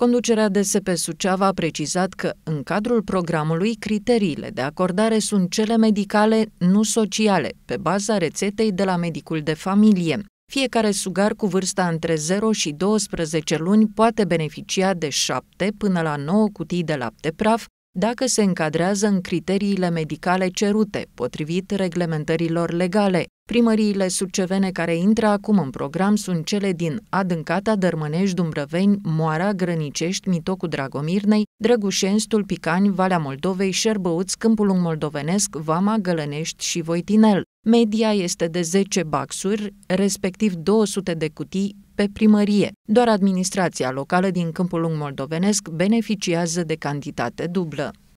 Conducerea DSP Suceava a precizat că, în cadrul programului, criteriile de acordare sunt cele medicale, nu sociale, pe baza rețetei de la medicul de familie. Fiecare sugar cu vârsta între 0 și 12 luni poate beneficia de 7 până la 9 cutii de lapte praf, dacă se încadrează în criteriile medicale cerute, potrivit reglementărilor legale. Primăriile succevene care intră acum în program sunt cele din Adâncata, Dărmănești, Dumbrăveni, Moara, Grănicești, Mitocu, Dragomirnei, Drăgușeni, Stulpicani, Valea Moldovei, Șerbăuți, Câmpul Moldovenesc, Vama, Gălănești și Voitinel. Media este de 10 baxuri, respectiv 200 de cutii pe primărie. Doar administrația locală din Câmpul Lung Moldovenesc beneficiază de cantitate dublă.